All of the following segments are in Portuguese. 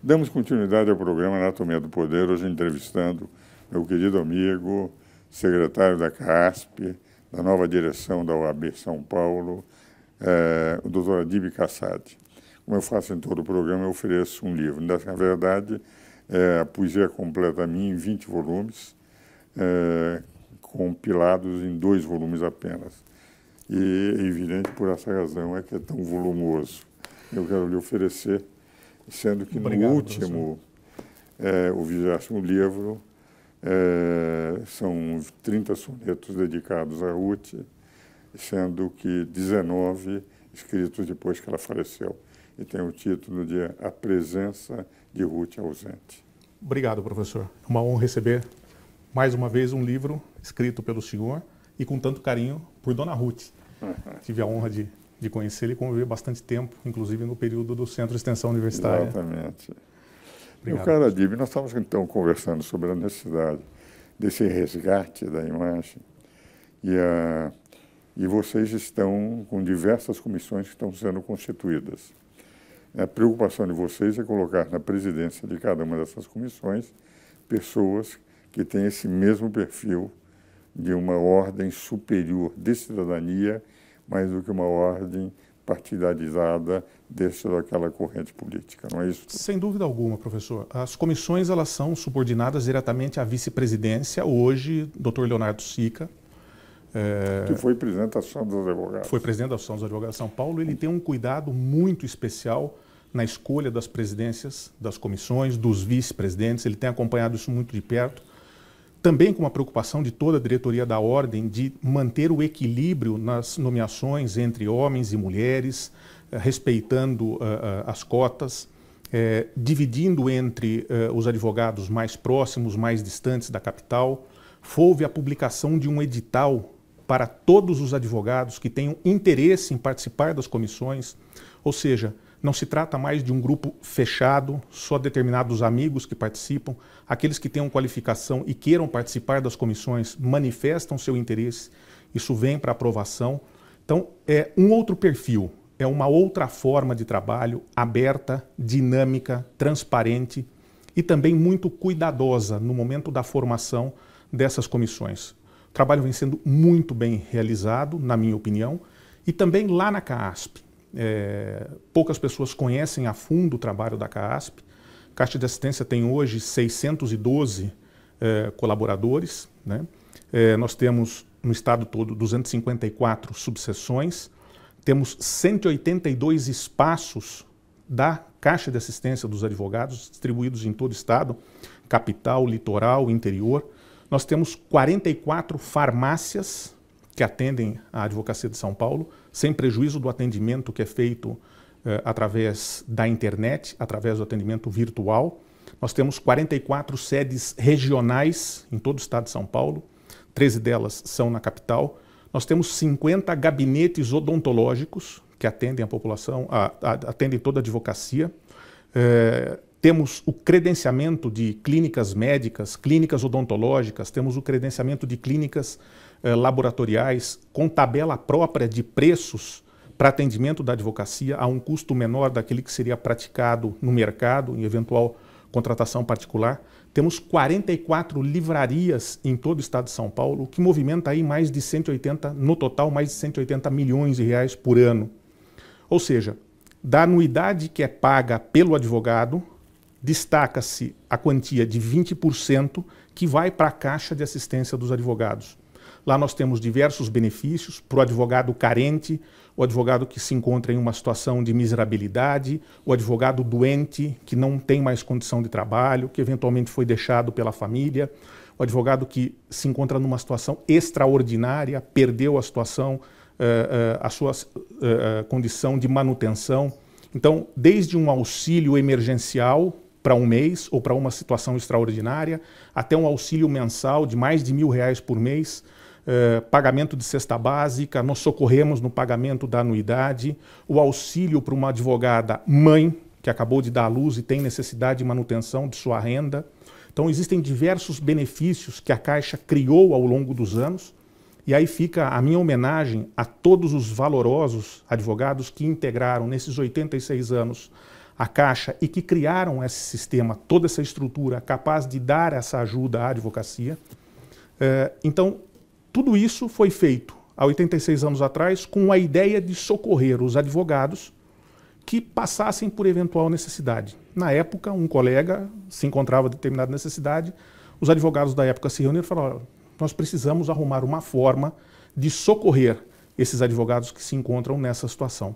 Damos continuidade ao programa Anatomia do Poder, hoje entrevistando meu querido amigo, secretário da CASP, da nova direção da UAB São Paulo, eh, o doutor Adib Kassad. Como eu faço em todo o programa, eu ofereço um livro. Na verdade, é, a poesia completa minha em 20 volumes, é, compilados em dois volumes apenas. E, é evidente, por essa razão é que é tão volumoso. Eu quero lhe oferecer sendo que Obrigado, no último, é, o vigésimo livro, é, são 30 sonetos dedicados a Ruth, sendo que 19 escritos depois que ela faleceu. E tem o título de A Presença de Ruth Ausente. Obrigado, professor. É uma honra receber mais uma vez um livro escrito pelo senhor e com tanto carinho por Dona Ruth. Tive a honra de de conhecer ele e conviver bastante tempo, inclusive no período do Centro de Extensão Universitária. Exatamente. Obrigado. E o cara Dib, nós estávamos então conversando sobre a necessidade desse resgate da imagem e a ah, e vocês estão com diversas comissões que estão sendo constituídas. A preocupação de vocês é colocar na presidência de cada uma dessas comissões pessoas que têm esse mesmo perfil de uma ordem superior de cidadania mais do que uma ordem partidarizada dentro daquela corrente política, não é isso? Sem dúvida alguma, professor. As comissões elas são subordinadas diretamente à vice-presidência, hoje, Dr. Leonardo Sica. É... Que foi presidente da Associação dos Advogados. Foi presidente da Associação dos Advogados de São Paulo. Ele tem um cuidado muito especial na escolha das presidências, das comissões, dos vice-presidentes. Ele tem acompanhado isso muito de perto também com uma preocupação de toda a diretoria da ordem de manter o equilíbrio nas nomeações entre homens e mulheres, eh, respeitando uh, as cotas, dividindo entre uh, os advogados mais próximos, mais distantes da capital. Houve a publicação de um edital para todos os advogados que tenham interesse em participar das comissões, ou seja, não se trata mais de um grupo fechado, só determinados amigos que participam. Aqueles que tenham qualificação e queiram participar das comissões manifestam seu interesse, isso vem para aprovação. Então, é um outro perfil, é uma outra forma de trabalho aberta, dinâmica, transparente e também muito cuidadosa no momento da formação dessas comissões. O trabalho vem sendo muito bem realizado, na minha opinião, e também lá na CASP é, poucas pessoas conhecem a fundo o trabalho da CAASP. Caixa de Assistência tem hoje 612 é, colaboradores. Né? É, nós temos no estado todo 254 subseções, temos 182 espaços da Caixa de Assistência dos Advogados distribuídos em todo o estado, capital, litoral, interior. Nós temos 44 farmácias que atendem a Advocacia de São Paulo, sem prejuízo do atendimento que é feito uh, através da internet, através do atendimento virtual. Nós temos 44 sedes regionais em todo o estado de São Paulo, 13 delas são na capital. Nós temos 50 gabinetes odontológicos que atendem a população, a, a, atendem toda a advocacia. É, temos o credenciamento de clínicas médicas, clínicas odontológicas, temos o credenciamento de clínicas eh, laboratoriais com tabela própria de preços para atendimento da advocacia a um custo menor daquele que seria praticado no mercado, em eventual contratação particular. Temos 44 livrarias em todo o estado de São Paulo, que movimenta aí mais de 180, no total, mais de 180 milhões de reais por ano. Ou seja, da anuidade que é paga pelo advogado, destaca-se a quantia de 20% que vai para a Caixa de Assistência dos Advogados. Lá nós temos diversos benefícios para o advogado carente, o advogado que se encontra em uma situação de miserabilidade, o advogado doente que não tem mais condição de trabalho, que eventualmente foi deixado pela família, o advogado que se encontra numa situação extraordinária, perdeu a situação, uh, uh, a sua uh, condição de manutenção. Então, desde um auxílio emergencial para um mês ou para uma situação extraordinária, até um auxílio mensal de mais de mil reais por mês, eh, pagamento de cesta básica, nós socorremos no pagamento da anuidade, o auxílio para uma advogada mãe que acabou de dar à luz e tem necessidade de manutenção de sua renda. Então, existem diversos benefícios que a Caixa criou ao longo dos anos. E aí fica a minha homenagem a todos os valorosos advogados que integraram nesses 86 anos a Caixa e que criaram esse sistema, toda essa estrutura capaz de dar essa ajuda à advocacia. Eh, então, tudo isso foi feito há 86 anos atrás com a ideia de socorrer os advogados que passassem por eventual necessidade. Na época, um colega se encontrava determinada necessidade, os advogados da época se reuniram e falaram: nós precisamos arrumar uma forma de socorrer esses advogados que se encontram nessa situação.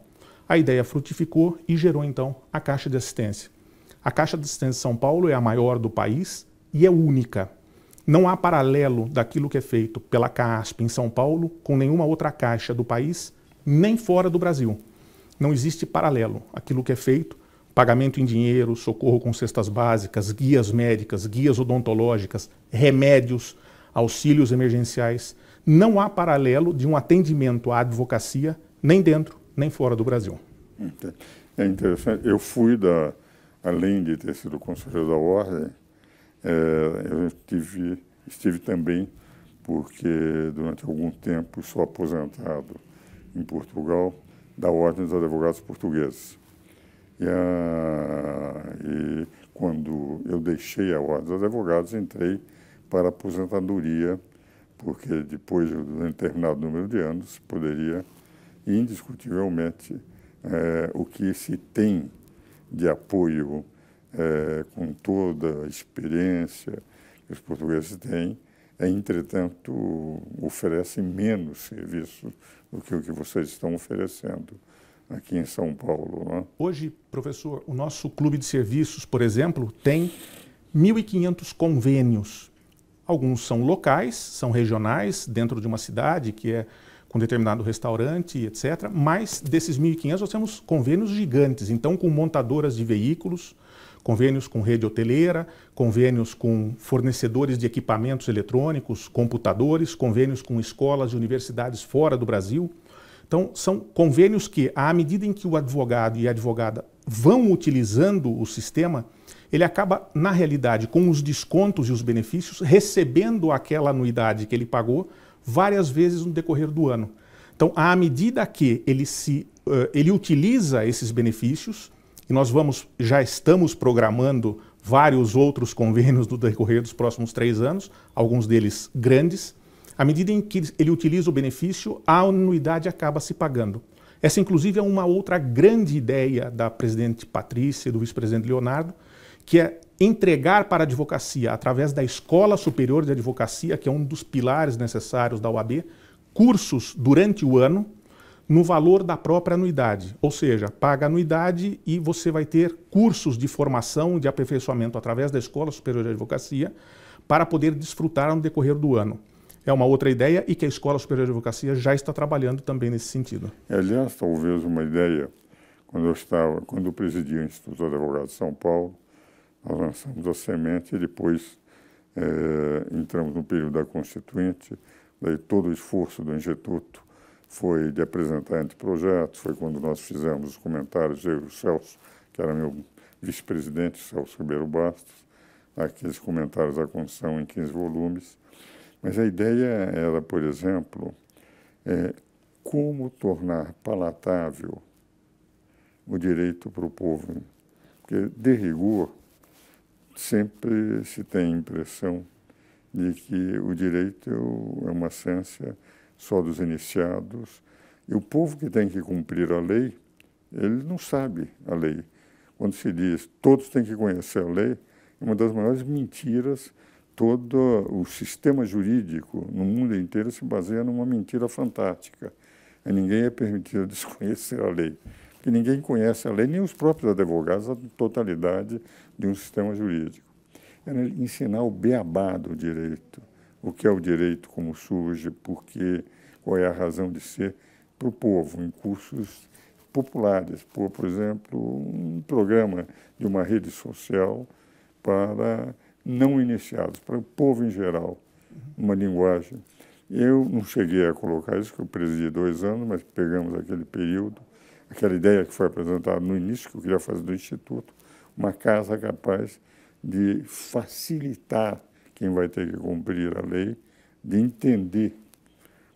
A ideia frutificou e gerou então a Caixa de Assistência. A Caixa de Assistência de São Paulo é a maior do país e é única. Não há paralelo daquilo que é feito pela CASP em São Paulo com nenhuma outra caixa do país, nem fora do Brasil. Não existe paralelo. Aquilo que é feito, pagamento em dinheiro, socorro com cestas básicas, guias médicas, guias odontológicas, remédios, auxílios emergenciais, não há paralelo de um atendimento à advocacia nem dentro, nem fora do Brasil. É interessante. Eu fui da, além de ter sido conselheiro da ordem, é, eu tive, estive também, porque durante algum tempo sou aposentado em Portugal, da Ordem dos Advogados Portugueses. E, a, e quando eu deixei a Ordem dos Advogados, entrei para a aposentadoria, porque depois de um determinado número de anos, poderia indiscutivelmente é, o que se tem de apoio é, com toda a experiência que os portugueses têm, é, entretanto, oferecem menos serviços do que o que vocês estão oferecendo aqui em São Paulo. Né? Hoje, professor, o nosso clube de serviços, por exemplo, tem 1.500 convênios. Alguns são locais, são regionais, dentro de uma cidade que é com determinado restaurante, etc. Mas desses 1.500 nós temos convênios gigantes, então com montadoras de veículos, convênios com rede hoteleira, convênios com fornecedores de equipamentos eletrônicos, computadores, convênios com escolas e universidades fora do Brasil. Então, são convênios que, à medida em que o advogado e a advogada vão utilizando o sistema, ele acaba, na realidade, com os descontos e os benefícios, recebendo aquela anuidade que ele pagou várias vezes no decorrer do ano. Então, à medida que ele, se, eh, ele utiliza esses benefícios, e nós vamos, já estamos programando vários outros convênios no do decorrer dos próximos três anos, alguns deles grandes. À medida em que ele utiliza o benefício, a anuidade acaba se pagando. Essa, inclusive, é uma outra grande ideia da presidente Patrícia e do vice-presidente Leonardo, que é entregar para a advocacia, através da Escola Superior de Advocacia, que é um dos pilares necessários da UAB, cursos durante o ano no valor da própria anuidade. Ou seja, paga anuidade e você vai ter cursos de formação, de aperfeiçoamento através da Escola Superior de Advocacia para poder desfrutar no decorrer do ano. É uma outra ideia e que a Escola Superior de Advocacia já está trabalhando também nesse sentido. É, aliás, talvez uma ideia, quando eu estava, quando eu presidi o Instituto de Advogados de São Paulo, nós lançamos a semente e depois é, entramos no período da Constituinte, daí todo o esforço do Instituto foi de apresentar projetos, foi quando nós fizemos os comentários, eu e o Celso, que era meu vice-presidente, Celso Ribeiro Bastos, aqueles comentários da Constituição em 15 volumes. Mas a ideia era, por exemplo, é, como tornar palatável o direito para o povo. Porque, de rigor, sempre se tem a impressão de que o direito é uma ciência só dos iniciados. E o povo que tem que cumprir a lei, ele não sabe a lei. Quando se diz todos têm que conhecer a lei, é uma das maiores mentiras. Todo o sistema jurídico no mundo inteiro se baseia numa mentira fantástica. E ninguém é permitido desconhecer a lei, porque ninguém conhece a lei, nem os próprios advogados, a totalidade de um sistema jurídico. Era ensinar o beabá do direito o que é o direito, como surge, porque qual é a razão de ser para o povo, em cursos populares, por, por exemplo, um programa de uma rede social para não iniciados, para o povo em geral, uma linguagem. Eu não cheguei a colocar isso, que eu presidi dois anos, mas pegamos aquele período, aquela ideia que foi apresentada no início, que eu queria fazer do Instituto, uma casa capaz de facilitar quem vai ter que cumprir a lei, de entender.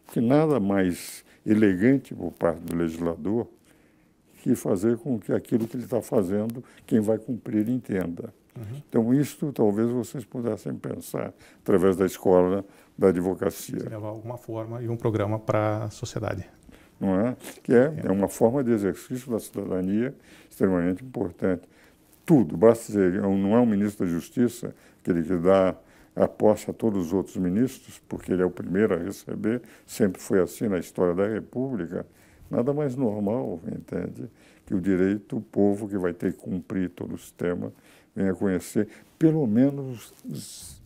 Porque nada mais elegante por parte do legislador que fazer com que aquilo que ele está fazendo, quem vai cumprir entenda. Uhum. Então, isto talvez vocês pudessem pensar através da escola da advocacia. De levar alguma forma e um programa para a sociedade. Não é? Que é, é. é uma forma de exercício da cidadania extremamente importante tudo. Basta dizer, não é um ministro da Justiça, aquele que dá aposta a todos os outros ministros, porque ele é o primeiro a receber, sempre foi assim na história da República, nada mais normal, entende? Que o direito, o povo que vai ter que cumprir todo o sistema, venha conhecer pelo menos os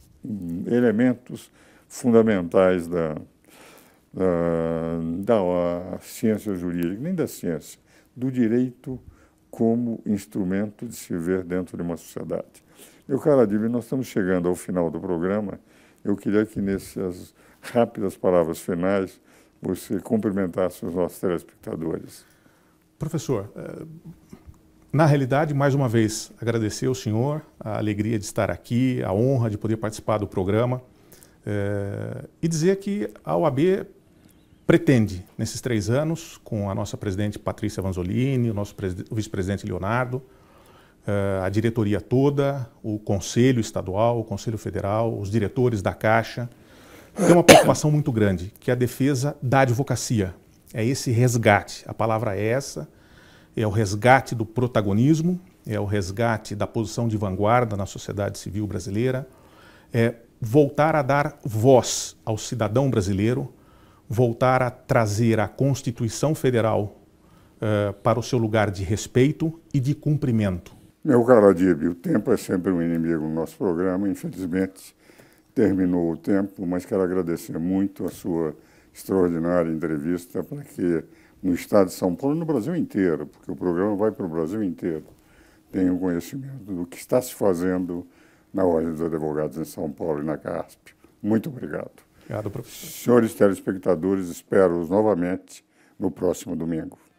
elementos fundamentais da, da, da ciência jurídica, nem da ciência, do direito como instrumento de se ver dentro de uma sociedade. Meu caro Adib, nós estamos chegando ao final do programa. Eu queria que nessas rápidas palavras finais você cumprimentasse os nossos telespectadores. Professor, eh, na realidade, mais uma vez, agradecer ao senhor a alegria de estar aqui, a honra de poder participar do programa eh, e dizer que a UAB pretende, nesses três anos, com a nossa presidente Patrícia Vanzolini, o nosso vice-presidente Leonardo, eh, a diretoria toda, o Conselho Estadual, o Conselho Federal, os diretores da Caixa. Tem uma preocupação muito grande, que é a defesa da advocacia. É esse resgate. A palavra é essa. É o resgate do protagonismo, é o resgate da posição de vanguarda na sociedade civil brasileira, é voltar a dar voz ao cidadão brasileiro, voltar a trazer a Constituição Federal uh, para o seu lugar de respeito e de cumprimento meu caro Adib, o tempo é sempre um inimigo no nosso programa. Infelizmente, terminou o tempo, mas quero agradecer muito a sua extraordinária entrevista para que no estado de São Paulo e no Brasil inteiro, porque o programa vai para o Brasil inteiro, tenham conhecimento do que está se fazendo na Ordem dos Advogados em São Paulo e na CASP. Muito obrigado. Obrigado, professor. Senhores telespectadores, espero-os novamente no próximo domingo.